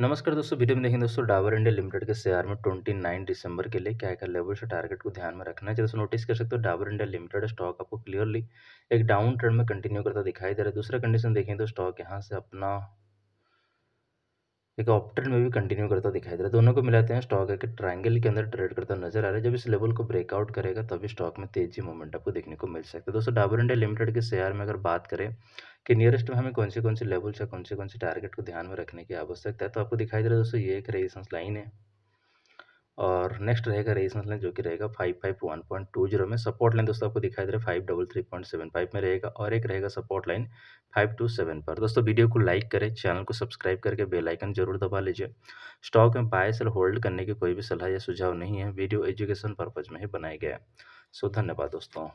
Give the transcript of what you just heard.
नमस्कार दोस्तों वीडियो में देखें दोस्तों डाबर इंडिया लिमिटेड के शेयर में 29 दिसंबर के लिए क्या क्या लेवल से टारगेट को ध्यान में रखना है जैसे नोटिस कर सकते हो डाबर इंडिया लिमिटेड स्टॉक आपको क्लियरली एक डाउन ट्रेंड में कंटिन्यू करता दिखाई दे रहा है दूसरा कंडीशन देखें तो स्टॉक यहाँ से अपना एक ऑप्टन में भी कंटिन्यू करता दिखाई दे रहा है दोनों को मिलाते हैं स्टॉक एक ट्रायंगल के अंदर ट्रेड करता नजर आ रहा है जब इस लेवल को ब्रेकआउट करेगा तभी स्टॉक में तेजी मोमेंट आपको देखने को मिल सकता है दोस्तों डाबर इंडिया लिमिटेड के शेयर में अगर बात करें कि नियरेस्ट में हमें कौन से कौन से लेवल्स या कौन से कौन से टारगेट को ध्यान में रखने की आवश्यकता है तो आपको दिखाई दे रहा है दोस्तों ये एक रेजिस्टेंस लाइन है और नेक्स्ट रहेगा रेजिस्टेंस लाइन जो कि रहेगा five five one point two zero में सपोर्ट लाइन दोस्तों आपको दिखाई दे रहा है five double three point seven five में रहेगा और एक रहेगा support line five two seven पर दोस्तों वीडियो को लाइक करें चैनल को सब्सक्राइब करके बेल आइकन जरूर दबा लीजिए स्टॉक में बाय सेल होल्ड करने की कोई भी सलाह या सुझाव नहीं है वीडियो एजुकेशन पर्पज़ में ही बनाया गया सो धन्यवाद दोस्तों